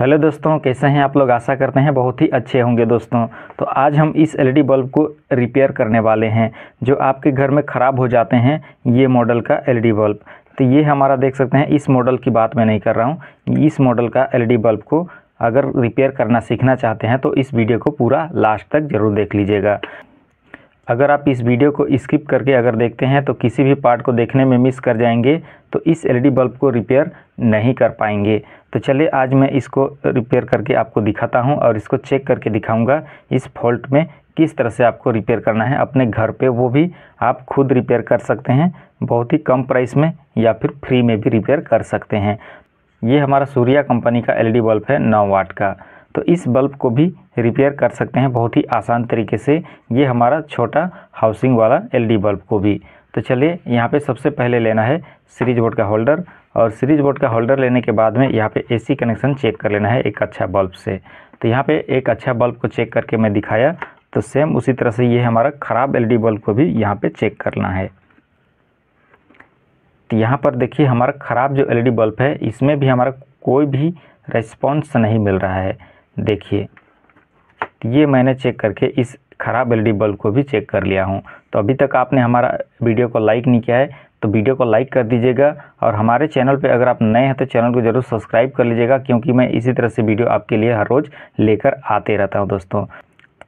hello दोस्तों कैसे हैं आप लोग आशा करते हैं बहुत ही अच्छे होंगे दोस्तों तो आज हम इस एलईडी बल्ब को रिपेयर करने वाले हैं जो आपके घर में ख़राब हो जाते हैं ये मॉडल का एलईडी बल्ब तो ये हमारा देख सकते हैं इस मॉडल की बात मैं नहीं कर रहा हूँ इस मॉडल का एलईडी बल्ब को अगर रिपेयर करना सीखना चाहते हैं तो इस वीडियो को पूरा लास्ट तक ज़रूर देख लीजिएगा अगर आप इस वीडियो को स्किप करके अगर देखते हैं तो किसी भी पार्ट को देखने में मिस कर जाएंगे तो इस एलईडी बल्ब को रिपेयर नहीं कर पाएंगे तो चलिए आज मैं इसको रिपेयर करके आपको दिखाता हूं और इसको चेक करके दिखाऊंगा इस फॉल्ट में किस तरह से आपको रिपेयर करना है अपने घर पे वो भी आप खुद रिपेयर कर सकते हैं बहुत ही कम प्राइस में या फिर फ्री में भी रिपेयर कर सकते हैं ये हमारा सूर्या कंपनी का एल बल्ब है नौ वाट का तो इस बल्ब को भी रिपेयर कर सकते हैं बहुत ही आसान तरीके से ये हमारा छोटा हाउसिंग वाला एलईडी बल्ब को भी तो चलिए यहाँ पे सबसे पहले लेना है सीरीज बोर्ड का होल्डर और सीरीज बोर्ड का होल्डर लेने के बाद में यहाँ पे एसी कनेक्शन चेक कर लेना है एक अच्छा बल्ब से तो यहाँ पे एक अच्छा बल्ब को चेक करके मैं दिखाया तो सेम उसी तरह से ये हमारा ख़राब एलईडी बल्ब को भी यहाँ पे चेक करना है तो यहाँ पर देखिए हमारा ख़राब जो एलईडी बल्ब है इसमें भी हमारा कोई भी रेस्पॉन्स नहीं मिल रहा है देखिए ये मैंने चेक करके इस ख़राब डी बल्ब को भी चेक कर लिया हूँ तो अभी तक आपने हमारा वीडियो को लाइक नहीं किया है तो वीडियो को लाइक कर दीजिएगा और हमारे चैनल पे अगर आप नए हैं तो चैनल को ज़रूर सब्सक्राइब कर लीजिएगा क्योंकि मैं इसी तरह से वीडियो आपके लिए हर रोज़ लेकर आते रहता हूँ दोस्तों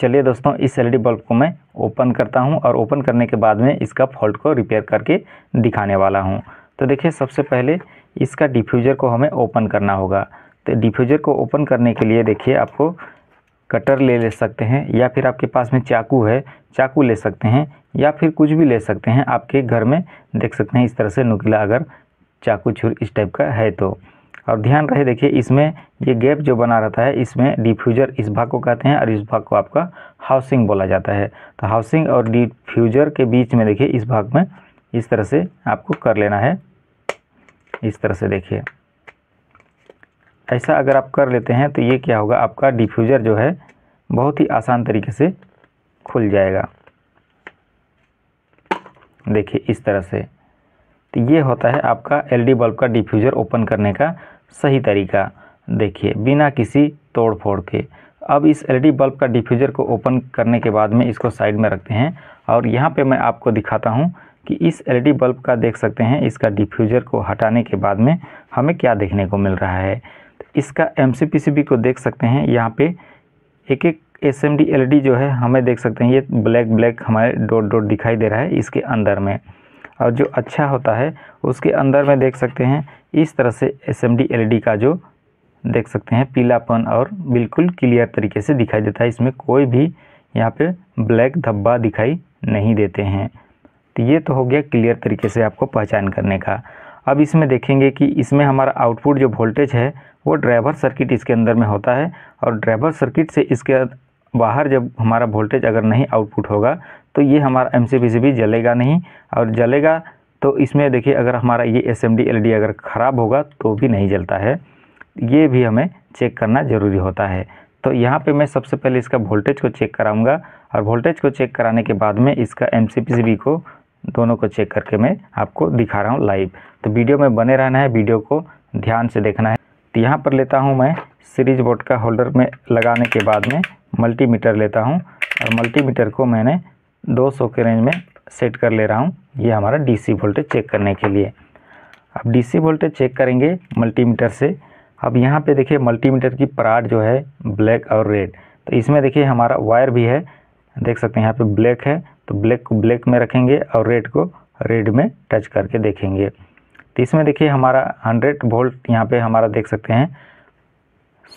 चलिए दोस्तों इस एल बल्ब को मैं ओपन करता हूँ और ओपन करने के बाद में इसका फॉल्ट को रिपेयर करके दिखाने वाला हूँ तो देखिए सबसे पहले इसका डिफ्यूज़र को हमें ओपन करना होगा तो डिफ्यूज़र को ओपन करने के लिए देखिए आपको कटर ले ले सकते हैं या फिर आपके पास में चाकू है चाकू ले सकते हैं या फिर कुछ भी ले सकते हैं आपके घर में देख सकते हैं इस तरह से नुकीला अगर चाकू छुर इस टाइप का है तो और ध्यान रहे देखिए इसमें ये गैप जो बना रहता है इसमें डिफ्यूज़र इस भाग को कहते हैं और इस भाग को आपका हाउसिंग बोला जाता है तो हाउसिंग और डिफ्यूज़र के बीच में देखिए इस भाग में इस तरह से आपको कर लेना है इस तरह से देखिए ऐसा अगर आप कर लेते हैं तो ये क्या होगा आपका डिफ्यूज़र जो है बहुत ही आसान तरीके से खुल जाएगा देखिए इस तरह से तो ये होता है आपका एलडी बल्ब का डिफ्यूज़र ओपन करने का सही तरीका देखिए बिना किसी तोड़ फोड़ के अब इस एलडी बल्ब का डिफ्यूज़र को ओपन करने के बाद में इसको साइड में रखते हैं और यहाँ पे मैं आपको दिखाता हूँ कि इस एलडी बल्ब का देख सकते हैं इसका डिफ्यूज़र को हटाने के बाद में हमें क्या देखने को मिल रहा है इसका एम को देख सकते हैं यहाँ पे एक एक एस एम जो है हमें देख सकते हैं ये ब्लैक ब्लैक हमारे डॉट डॉट दिखाई दे रहा है इसके अंदर में और जो अच्छा होता है उसके अंदर में देख सकते हैं इस तरह से एस एम का जो देख सकते हैं पीलापन और बिल्कुल क्लियर तरीके से दिखाई देता है इसमें कोई भी यहाँ पे ब्लैक धब्बा दिखाई नहीं देते हैं तो ये तो हो गया क्लियर तरीके से आपको पहचान करने का अब इसमें देखेंगे कि इसमें हमारा आउटपुट जो वोल्टेज है वो ड्राइवर सर्किट इसके अंदर में होता है और ड्राइवर सर्किट से इसके बाहर जब हमारा वोल्टेज अगर नहीं आउटपुट होगा तो ये हमारा एम सी जलेगा नहीं और जलेगा तो इसमें देखिए अगर हमारा ये एस एम अगर ख़राब होगा तो भी नहीं जलता है ये भी हमें चेक करना ज़रूरी होता है तो यहाँ पे मैं सबसे पहले इसका वोल्टेज को चेक कराऊंगा और वोल्टेज को चेक कराने के बाद में इसका एम को दोनों को चेक करके मैं आपको दिखा रहा हूँ लाइव तो वीडियो में बने रहना है वीडियो को ध्यान से देखना है तो यहाँ पर लेता हूँ मैं सीरीज बोर्ड का होल्डर में लगाने के बाद में मल्टीमीटर लेता हूँ और मल्टीमीटर को मैंने 200 के रेंज में सेट कर ले रहा हूँ ये हमारा डीसी वोल्टेज चेक करने के लिए अब डीसी वोल्टेज चेक करेंगे मल्टीमीटर से अब यहाँ पे देखिए मल्टीमीटर की पराड जो है ब्लैक और रेड तो इसमें देखिए हमारा वायर भी है देख सकते हैं यहाँ पर ब्लैक है तो ब्लैक को ब्लैक में रखेंगे और रेड को रेड में टच करके देखेंगे तो इसमें देखिए हमारा 100 वोल्ट यहाँ पे हमारा देख सकते हैं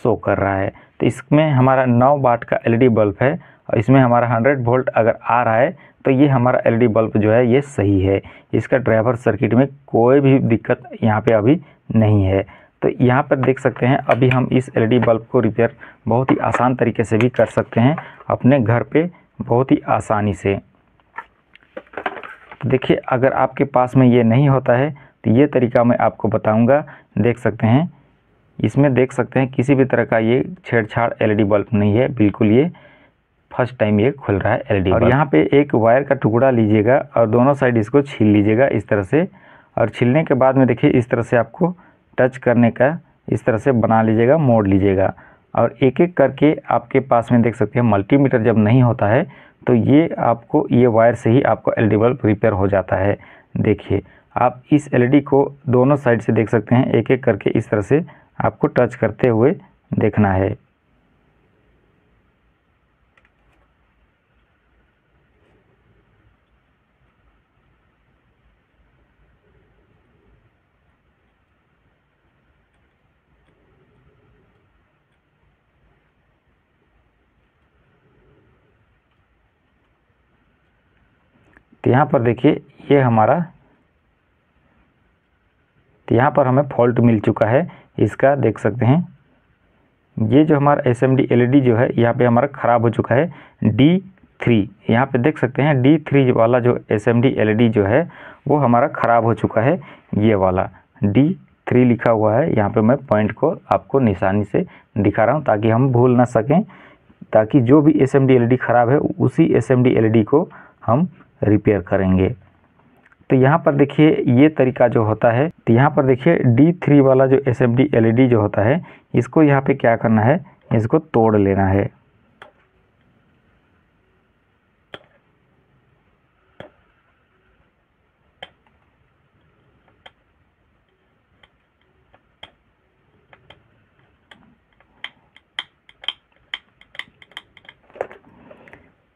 शो कर रहा है तो इसमें हमारा 9 वाट का एलईडी बल्ब है और इसमें हमारा 100 वोल्ट अगर आ रहा है तो ये हमारा एलईडी बल्ब जो है ये सही है इसका ड्राइवर सर्किट में कोई भी दिक्कत यहाँ पर अभी नहीं है तो यहाँ पर देख सकते हैं अभी हम इस एल बल्ब को रिपेयर बहुत ही आसान तरीके से भी कर सकते हैं अपने घर पे बहुत ही आसानी से देखिए अगर आपके पास में ये नहीं होता है तो ये तरीका मैं आपको बताऊंगा देख सकते हैं इसमें देख सकते हैं किसी भी तरह का ये छेड़छाड़ एलईडी बल्ब नहीं है बिल्कुल ये फर्स्ट टाइम ये खुल रहा है एलईडी और यहाँ पे एक वायर का टुकड़ा लीजिएगा और दोनों साइड इसको छील लीजिएगा इस तरह से और छीलने के बाद में देखिए इस तरह से आपको टच करने का इस तरह से बना लीजिएगा मोड़ लीजिएगा और एक एक करके आपके पास में देख सकते हैं मल्टीमीटर जब नहीं होता है तो ये आपको ये वायर से ही आपको एल बल्ब रिपेयर हो जाता है देखिए आप इस एलईडी को दोनों साइड से देख सकते हैं एक एक करके इस तरह से आपको टच करते हुए देखना है तो यहाँ पर देखिए ये हमारा तो यहाँ पर हमें फॉल्ट मिल चुका है इसका देख सकते हैं ये जो हमारा एस एम e जो है यहाँ पे हमारा ख़राब हो चुका है डी थ्री यहाँ पर देख सकते हैं डी थ्री वाला जो एस एम e जो है वो हमारा ख़राब हो चुका है ये वाला डी थ्री लिखा हुआ है यहाँ पे मैं पॉइंट को आपको निशानी से दिखा रहा हूँ ताकि हम भूल ना सकें ताकि जो भी एस एम e ख़राब है उसी एस एम को हम रिपेयर करेंगे तो यहाँ पर देखिए ये तरीका जो होता है तो यहाँ पर देखिए डी थ्री वाला जो S F D L E D जो होता है इसको यहाँ पे क्या करना है इसको तोड़ लेना है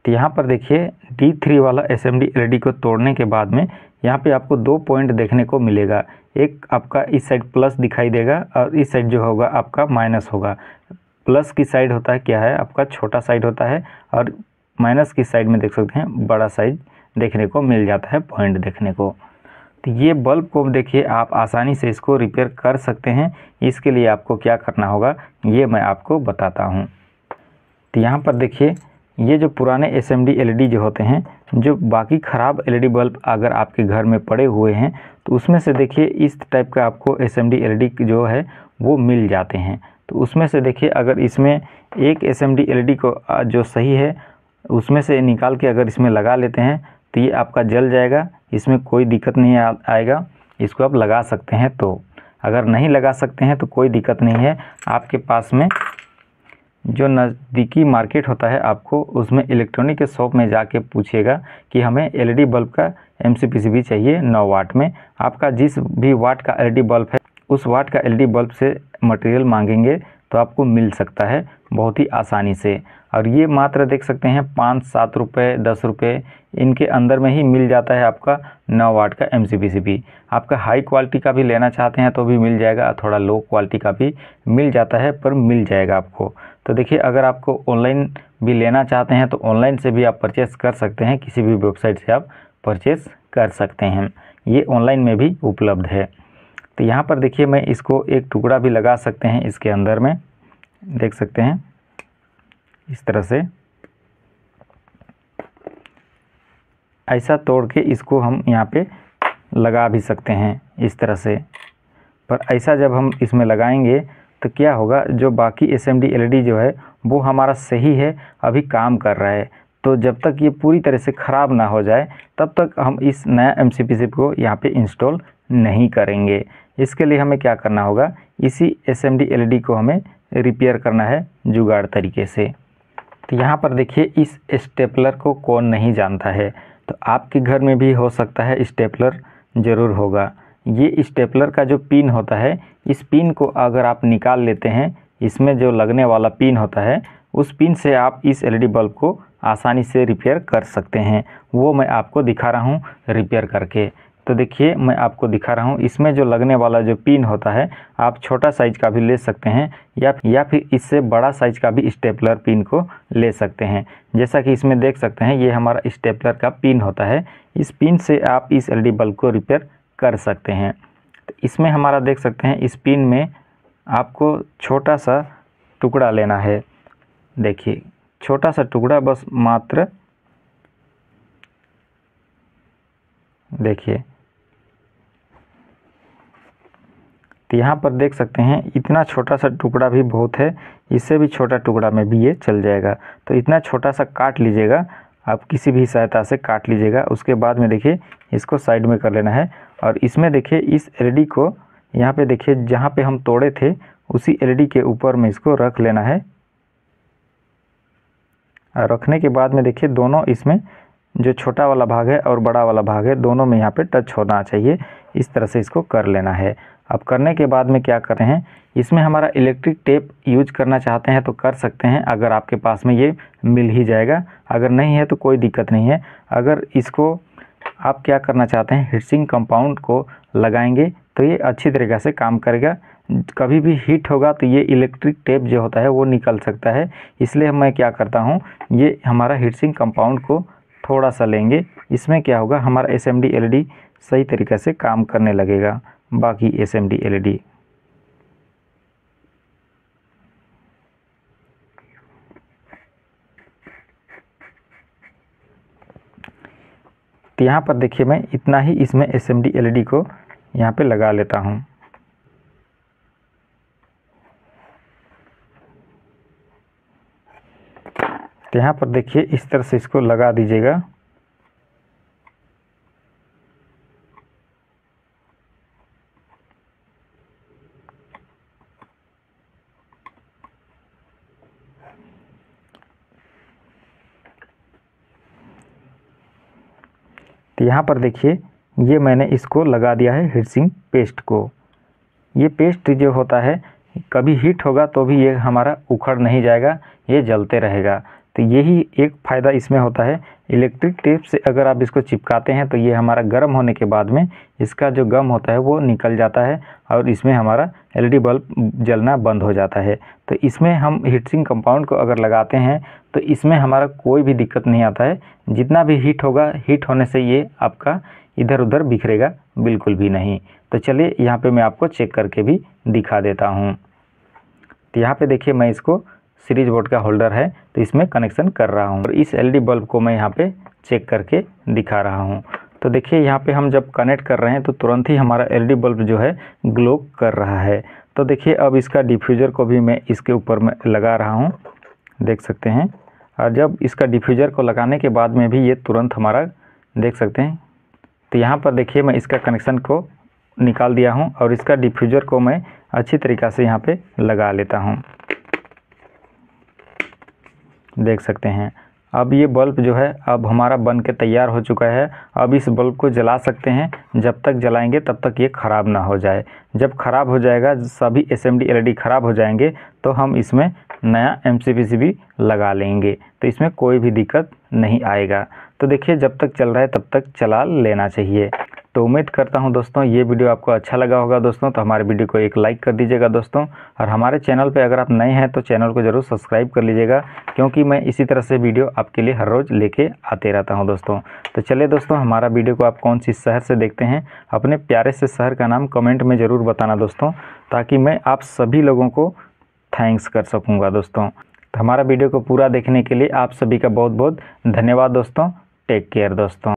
तो यहाँ पर देखिए D3 वाला SMD LED को तोड़ने के बाद में यहाँ पे आपको दो पॉइंट देखने को मिलेगा एक आपका इस साइड प्लस दिखाई देगा और इस साइड जो होगा आपका माइनस होगा प्लस की साइड होता है क्या है आपका छोटा साइड होता है और माइनस की साइड में देख सकते हैं बड़ा साइज देखने को मिल जाता है पॉइंट देखने को तो ये बल्ब को देखिए आप आसानी से इसको रिपेयर कर सकते हैं इसके लिए आपको क्या करना होगा ये मैं आपको बताता हूँ तो यहाँ पर देखिए ये जो पुराने एस एम e जो होते हैं जो बाकी ख़राब एल e बल्ब अगर आपके घर में पड़े हुए हैं तो उसमें से देखिए इस टाइप का आपको एस एम e जो है वो मिल जाते हैं तो उसमें से देखिए अगर इसमें एक एस एम को जो सही है उसमें से निकाल के अगर इसमें लगा लेते हैं तो ये आपका जल जाएगा इसमें कोई दिक्कत नहीं आ, आएगा इसको आप लगा सकते हैं तो अगर नहीं लगा सकते हैं तो कोई दिक्कत नहीं है आपके पास में जो नज़दीकी मार्केट होता है आपको उसमें इलेक्ट्रॉनिक के शॉप में जाके पूछिएगा कि हमें एलईडी बल्ब का एम चाहिए 9 वाट में आपका जिस भी वाट का एलईडी बल्ब है उस वाट का एलईडी बल्ब से मटेरियल मांगेंगे तो आपको मिल सकता है बहुत ही आसानी से और ये मात्र देख सकते हैं पाँच सात रुपये दस रुपये इनके अंदर में ही मिल जाता है आपका नौ वाट का एम सी आपका हाई क्वालिटी का भी लेना चाहते हैं तो भी मिल जाएगा थोड़ा लो क्वालिटी का भी मिल जाता है पर मिल जाएगा आपको तो देखिए अगर आपको ऑनलाइन भी लेना चाहते हैं तो ऑनलाइन से भी आप परचेस कर सकते हैं किसी भी वेबसाइट से आप परचेस कर सकते हैं ये ऑनलाइन में भी उपलब्ध है तो यहाँ पर देखिए मैं इसको एक टुकड़ा भी लगा सकते हैं इसके अंदर में देख सकते हैं इस तरह से ऐसा तोड़ के इसको हम यहाँ पे लगा भी सकते हैं इस तरह से पर ऐसा जब हम इसमें लगाएंगे तो क्या होगा जो बाकी एस एम जो है वो हमारा सही है अभी काम कर रहा है तो जब तक ये पूरी तरह से ख़राब ना हो जाए तब तक हम इस नया एम सी को यहाँ पे इंस्टॉल नहीं करेंगे इसके लिए हमें क्या करना होगा इसी एस एम को हमें रिपेयर करना है जुगाड़ तरीके से तो यहाँ पर देखिए इस स्टेपलर को कौन नहीं जानता है तो आपके घर में भी हो सकता है स्टेपलर ज़रूर होगा ये स्टेपलर का जो पिन होता है इस पिन को अगर आप निकाल लेते हैं इसमें जो लगने वाला पिन होता है उस पिन से आप इस एलईडी बल्ब को आसानी से रिपेयर कर सकते हैं वो मैं आपको दिखा रहा हूँ रिपेयर करके तो देखिए मैं आपको दिखा रहा हूँ इसमें जो लगने वाला जो पिन होता है आप छोटा साइज का भी ले सकते हैं या या फिर इससे बड़ा साइज का भी स्टेपलर पिन को ले सकते हैं जैसा कि इसमें देख सकते हैं ये हमारा स्टेपलर का पिन होता है इस पिन से आप इस एल बल्ब को रिपेयर कर सकते हैं तो इसमें हमारा देख सकते हैं इस पिन में आपको छोटा सा टुकड़ा लेना है देखिए छोटा सा टुकड़ा बस मात्र देखिए तो यहाँ पर देख सकते हैं इतना छोटा सा टुकड़ा भी बहुत है इससे भी छोटा टुकड़ा में भी ये चल जाएगा तो इतना छोटा सा काट लीजिएगा आप किसी भी सहायता से काट लीजिएगा उसके बाद में देखिए इसको साइड में कर लेना है और इसमें देखिए इस एलईडी को यहाँ पे देखिए जहाँ पे हम तोड़े थे उसी एलईडी के ऊपर में इसको रख लेना है और रखने के बाद में देखिए दोनों इसमें जो छोटा वाला भाग है और बड़ा वाला भाग है दोनों में यहाँ पर टच होना चाहिए इस तरह से इसको कर लेना है अब करने के बाद में क्या कर रहे हैं इसमें हमारा इलेक्ट्रिक टेप यूज करना चाहते हैं तो कर सकते हैं अगर आपके पास में ये मिल ही जाएगा अगर नहीं है तो कोई दिक्कत नहीं है अगर इसको आप क्या करना चाहते हैं हीटसिंग कंपाउंड को लगाएंगे तो ये अच्छी तरीक़े से काम करेगा कभी भी हीट होगा तो ये इलेक्ट्रिक टेप जो होता है वो निकल सकता है इसलिए मैं क्या करता हूँ ये हमारा हीटसिंग कंपाउंड को थोड़ा सा लेंगे इसमें क्या होगा हमारा S M D L D सही तरीके से काम करने लगेगा बाकी S M D L E D तो यहाँ पर देखिए मैं इतना ही इसमें S M D L E D को यहाँ पे लगा लेता हूँ तो यहाँ पर देखिए इस तरह से इसको लगा दीजिएगा तो यहाँ पर देखिए ये मैंने इसको लगा दिया है हीटसिंग पेस्ट को ये पेस्ट जो होता है कभी हीट होगा तो भी ये हमारा उखड़ नहीं जाएगा ये जलते रहेगा तो यही एक फ़ायदा इसमें होता है इलेक्ट्रिक टेप से अगर आप इसको चिपकाते हैं तो ये हमारा गर्म होने के बाद में इसका जो गम होता है वो निकल जाता है और इसमें हमारा एलईडी बल्ब जलना बंद हो जाता है तो इसमें हम हीट कंपाउंड को अगर लगाते हैं तो इसमें हमारा कोई भी दिक्कत नहीं आता है जितना भी हीट होगा हीट होने से ये आपका इधर उधर बिखरेगा बिल्कुल भी नहीं तो चलिए यहाँ पे मैं आपको चेक करके भी दिखा देता हूँ तो यहाँ पे देखिए मैं इसको सीरीज बोर्ड का होल्डर है तो इसमें कनेक्शन कर रहा हूँ और इस एलईडी बल्ब को मैं यहाँ पे चेक करके दिखा रहा हूँ तो देखिए यहाँ पे हम जब कनेक्ट कर रहे हैं तो तुरंत ही हमारा एलईडी बल्ब जो है ग्लो कर रहा है तो देखिए अब इसका डिफ्यूज़र को भी मैं इसके ऊपर में लगा रहा हूँ देख सकते हैं और जब इसका डिफ्यूज़र को लगाने के बाद में भी ये तुरंत हमारा देख सकते हैं तो यहाँ पर देखिए मैं इसका कनेक्शन को निकाल दिया हूँ और इसका डिफ्यूज़र को मैं अच्छी तरीक़ा से यहाँ पे लगा लेता हूँ देख सकते हैं अब ये बल्ब जो है अब हमारा बन के तैयार हो चुका है अब इस बल्ब को जला सकते हैं जब तक जलाएंगे तब तक ये ख़राब ना हो जाए जब ख़राब हो जाएगा सभी एस एम e ख़राब हो जाएंगे तो हम इसमें नया एम भी लगा लेंगे तो इसमें कोई भी दिक्कत नहीं आएगा तो देखिए जब तक चल रहा है तब तक चला लेना चाहिए तो उम्मीद करता हूं दोस्तों ये वीडियो आपको अच्छा लगा होगा दोस्तों तो हमारे वीडियो को एक लाइक कर दीजिएगा दोस्तों और हमारे चैनल पे अगर आप नए हैं तो चैनल को ज़रूर सब्सक्राइब कर लीजिएगा क्योंकि मैं इसी तरह से वीडियो आपके लिए हर रोज़ लेके आते रहता हूँ दोस्तों तो चलिए दोस्तों हमारा वीडियो को आप कौन सी शहर से देखते हैं अपने प्यारे से शहर का नाम कमेंट में ज़रूर बताना दोस्तों ताकि मैं आप सभी लोगों को थैंक्स कर सकूँगा दोस्तों तो हमारा वीडियो को पूरा देखने के लिए आप सभी का बहुत बहुत धन्यवाद दोस्तों टेक केयर दोस्तों